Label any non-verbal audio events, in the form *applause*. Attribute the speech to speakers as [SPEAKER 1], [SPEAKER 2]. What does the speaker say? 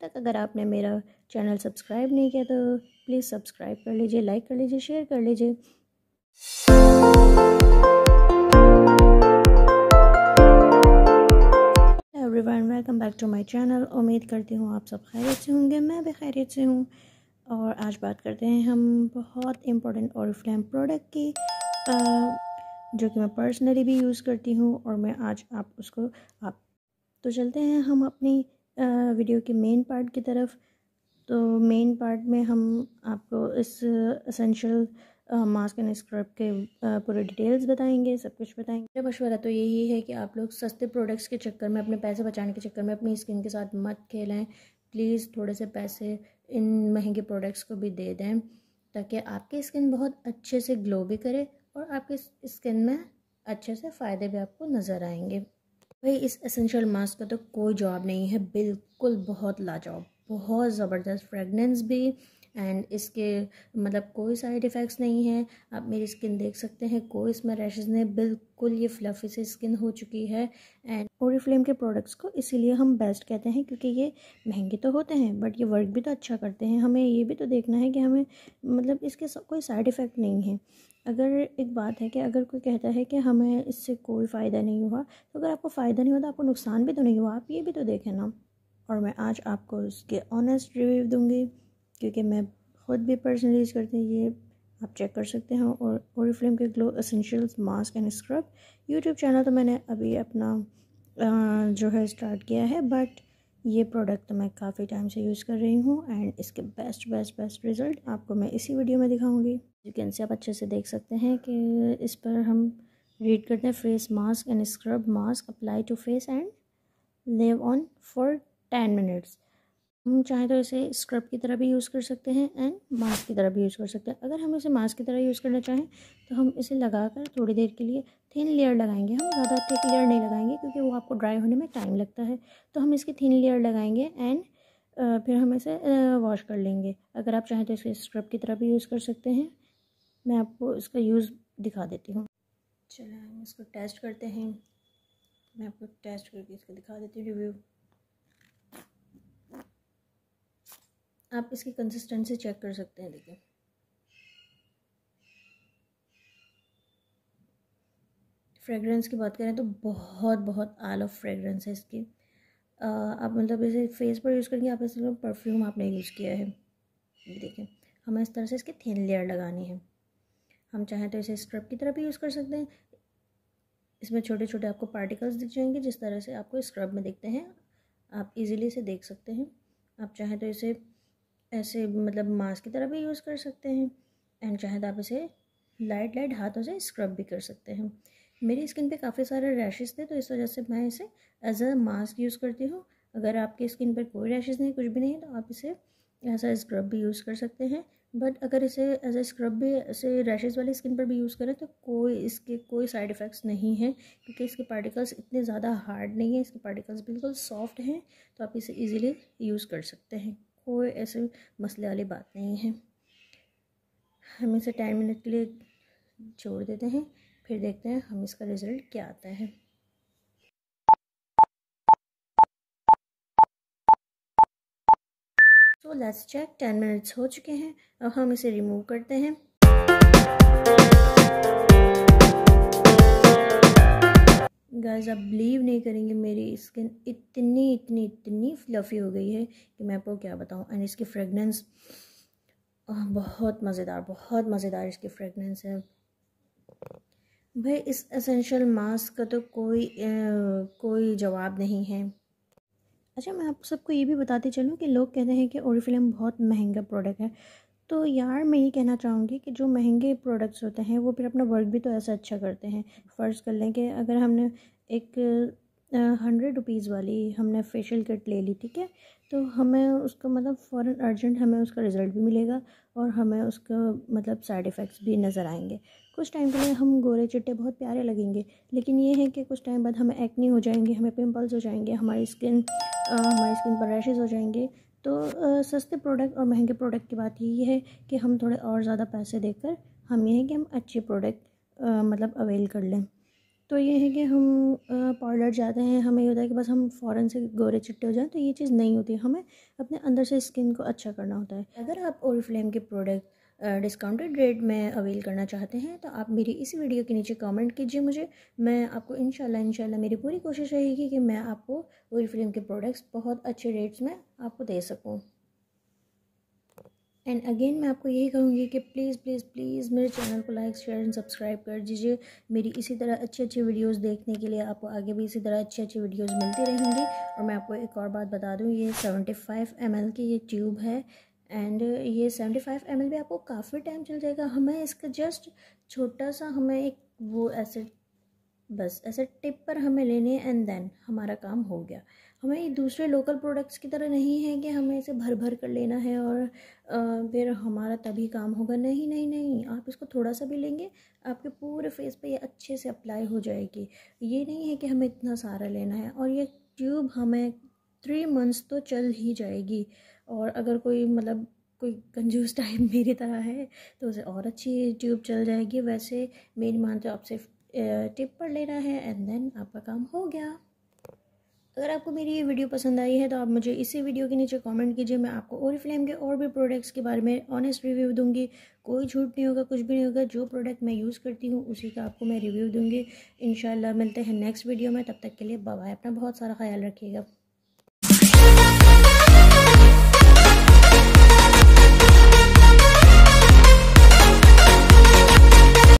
[SPEAKER 1] तक अगर आपने मेरा चैनल सब्सक्राइब नहीं किया तो प्लीज़ सब्सक्राइब कर लीजिए लाइक कर लीजिए शेयर कर लीजिए welcome back to my channel उम्मीद करती हूँ आप सब खैरियत से होंगे मैं भी खैरियत से हूँ और आज बात करते हैं हम बहुत इम्पोर्टेंट और फ्लैम प्रोडक्ट की जो कि मैं पर्सनली भी यूज़ करती हूँ और मैं आज आप उसको आप तो चलते हैं हम अपनी वीडियो के मेन पार्ट की तरफ तो मेन पार्ट में हम आपको इस असेंशल मास्क एंड स्क्रब के पूरे डिटेल्स बताएंगे सब कुछ बताएंगे मेरा मशवरा तो यही है कि आप लोग सस्ते प्रोडक्ट्स के चक्कर में अपने पैसे बचाने के चक्कर में अपनी स्किन के साथ मत खेलें प्लीज़ थोड़े से पैसे इन महंगे प्रोडक्ट्स को भी दे दें ताकि आपकी स्किन बहुत अच्छे से ग्लो भी करे और आपके स्किन में अच्छे से फ़ायदे भी आपको नज़र आएंगे भाई इस एसेंशियल मास्क का तो कोई जॉब नहीं है बिल्कुल बहुत लाजवाब बहुत ज़बरदस्त फ्रेगनेंस भी एंड इसके मतलब कोई साइड इफ़ेक्ट्स नहीं है आप मेरी स्किन देख सकते हैं कोई इसमें रैशेज़ नहीं बिल्कुल ये फ्लफी सी स्किन हो चुकी है एंड ओरिफ्लेम के प्रोडक्ट्स को इसीलिए हम बेस्ट कहते हैं क्योंकि ये महंगे तो होते हैं बट ये वर्क भी तो अच्छा करते हैं हमें ये भी तो देखना है कि हमें मतलब इसके कोई साइड इफ़ेक्ट नहीं है अगर एक बात है कि अगर कोई कहता है कि हमें इससे कोई फ़ायदा नहीं हुआ तो अगर आपको फ़ायदा नहीं हुआ तो आपको नुकसान भी तो नहीं हुआ आप ये भी तो देखें ना और मैं आज आपको उसके ऑनेस्ट रिव्यू दूँगी क्योंकि मैं ख़ुद भी पर्सनली यूज़ करती हूँ ये आप चेक कर सकते हैं और ओरी फिल्म के glow essentials mask and scrub YouTube channel तो मैंने अभी अपना जो है स्टार्ट किया है बट ये प्रोडक्ट तो मैं काफ़ी टाइम से यूज़ कर रही हूँ एंड इसके बेस्ट बेस्ट बेस्ट रिज़ल्ट आपको मैं इसी वीडियो में दिखाऊंगी यू कैन से आप अच्छे से देख सकते हैं कि इस पर हम रीड करते हैं face mask and scrub mask apply to face and leave on for ten minutes हम चाहे तो इसे स्क्रब की तरह भी यूज़ कर सकते हैं एंड मास्क की तरह भी यूज़ कर सकते हैं अगर हम इसे मास्क की तरह यूज़ करना चाहें तो हम इसे लगा कर थोड़ी देर के लिए थिन लेयर लगाएंगे हम ज़्यादा थिक लेयर नहीं लगाएंगे क्योंकि वो आपको ड्राई होने में टाइम लगता है तो हम इसकी थिन लेयर लगाएंगे एंड फिर हम इसे वॉश कर लेंगे अगर आप चाहें तो इसे स्क्रब की तरह भी यूज़ कर सकते हैं मैं आपको इसका यूज़ दिखा देती हूँ चलो हम इसको टेस्ट करते हैं मैं आपको टेस्ट करके इसको दिखा देती हूँ रिव्यू आप इसकी कंसिस्टेंसी चेक कर सकते हैं देखिए फ्रेगरेंस की बात करें तो बहुत बहुत आल ऑफ फ्रेगरेंस है इसकी आप मतलब इसे फेस पर यूज़ करेंगे आप इस परफ्यूम आपने यूज़ किया है देखिए हमें इस तरह से इसकी थिन लेयर लगानी है हम चाहें तो इसे स्क्रब की तरह भी यूज़ कर सकते हैं इसमें छोटे छोटे आपको पार्टिकल्स दिख जाएंगे जिस तरह से आपको स्क्रब में दिखते हैं आप इजीली इसे देख सकते हैं आप चाहें तो इसे ऐसे मतलब मास्क की तरह भी यूज़ कर सकते हैं एंड चाहे तो आप इसे लाइट लाइट हाथों से स्क्रब भी कर सकते हैं मेरी स्किन पे काफ़ी सारे रैशेस थे तो इस वजह से मैं इसे एज अ मास्क यूज़ करती हूँ अगर आपकी स्किन पर कोई रैशेस नहीं कुछ भी नहीं तो आप इसे ऐसा स्क्रब भी यूज़ कर सकते हैं बट अगर इसे एज अ स्क्रब भी ऐसे रैशेज़ वाली स्किन पर भी यूज़ करें तो कोई इसके कोई साइड इफ़ेक्ट्स नहीं है क्योंकि इसके पार्टिकल्स इतने ज़्यादा हार्ड नहीं है इसके पार्टिकल्स बिल्कुल सॉफ्ट हैं तो आप इसे ईजिली यूज़ कर सकते हैं कोई ऐसे मसले वाली बात नहीं है हम इसे टेन मिनट के लिए छोड़ देते हैं फिर देखते हैं हम इसका रिज़ल्ट क्या आता है तो लेट्स चेक टेन मिनट्स हो चुके हैं अब हम इसे रिमूव करते हैं गैस आप बिलीव नहीं करेंगे मेरी स्किन इतनी इतनी इतनी फ्लफ़ी हो गई है कि मैं आपको क्या बताऊं एंड इसकी फ्रेगनेंस बहुत मज़ेदार बहुत मज़ेदार इसकी फ्रेगनेंस है भाई इस एसेंशियल मास्क का तो कोई ए, कोई जवाब नहीं है अच्छा मैं आप सबको ये भी बताते चलूँ कि लोग कहते हैं कि ओरिफिलम बहुत महंगा प्रोडक्ट है तो यार मैं ये कहना चाहूँगी कि जो महंगे प्रोडक्ट्स होते हैं वो फिर अपना वर्क भी तो ऐसा अच्छा करते हैं फ़र्ज़ कर लें कि अगर हमने एक हंड्रेड रुपीज़ वाली हमने फेशियल किट ले ली ठीक है तो हमें उसका मतलब फ़ौर अर्जेंट हमें उसका रिज़ल्ट भी मिलेगा और हमें उसका मतलब साइड इफ़ेक्ट्स भी नज़र आएंगे कुछ टाइम के लिए हम गोरे चिट्टे बहुत प्यारे लगेंगे लेकिन ये है कि कुछ टाइम बाद हमें एक्नी हो जाएंगे हमें पिंपल्स हो जाएंगे हमारी स्किन हमारी स्किन पर रैशेज़ हो जाएंगे तो आ, सस्ते प्रोडक्ट और महंगे प्रोडक्ट की बात यही है कि हम थोड़े और ज़्यादा पैसे देकर हम ये है कि हम अच्छे प्रोडक्ट मतलब अवेल कर लें तो ये है कि हम पार्लर जाते हैं हमें ये होता है कि बस हम फ़ौरन से गोरे चिट्टे हो जाएं तो ये चीज़ नहीं होती हमें अपने अंदर से स्किन को अच्छा करना होता है अगर आप और फ्लेम के प्रोडक्ट डिस्काउंटेड रेट में अवेल करना चाहते हैं तो आप मेरी इसी वीडियो के नीचे कमेंट कीजिए मुझे मैं आपको इनशाला इनशाला मेरी पूरी कोशिश रहेगी कि मैं आपको पूरी फ्रेम के प्रोडक्ट्स बहुत अच्छे रेट्स में आपको दे सकूँ एंड अगेन मैं आपको यही कहूँगी कि प्लीज़ प्लीज़ प्लीज़ मेरे चैनल को लाइक शेयर एंड सब्सक्राइब कर दीजिए मेरी इसी तरह अच्छी अच्छी वीडियोस देखने के लिए आपको आगे भी इसी तरह अच्छी अच्छी वीडियोस मिलती रहेंगी और मैं आपको एक और बात बता दूँ ये 75 फाइव की ये ट्यूब है एंड uh, ये सेवेंटी फाइव एम एल भी आपको काफ़ी टाइम चल जाएगा हमें इसका जस्ट छोटा सा हमें एक वो ऐसे बस ऐसे टिप पर हमें लेने एंड देन हमारा काम हो गया हमें ये दूसरे लोकल प्रोडक्ट्स की तरह नहीं है कि हमें इसे भर भर कर लेना है और आ, फिर हमारा तभी काम होगा नहीं नहीं नहीं आप इसको थोड़ा सा भी लेंगे आपके पूरे फेस पे ये अच्छे से अप्लाई हो जाएगी ये नहीं है कि हमें इतना सारा लेना है और ये ट्यूब हमें थ्री मंथ्स तो चल ही जाएगी और अगर कोई मतलब कोई कंजूस टाइप *laughs* मेरी तरह है तो उसे और अच्छी ट्यूब चल जाएगी वैसे मेरी मान तो आप सिर्फ टिप पर लेना है एंड देन आपका काम हो गया अगर आपको मेरी ये वीडियो पसंद आई है तो आप मुझे इसी वीडियो के नीचे कमेंट कीजिए मैं आपको और फ्लेम के और भी प्रोडक्ट्स के बारे में ऑनेस्ट रिव्यू दूंगी कोई झूठ नहीं होगा कुछ भी नहीं होगा जो प्रोडक्ट मैं यूज़ करती हूँ उसी का आपको मैं रिव्यू दूंगी इन मिलते हैं नेक्स्ट वीडियो में तब तक के लिए बाय अपना बहुत सारा ख्याल रखिएगा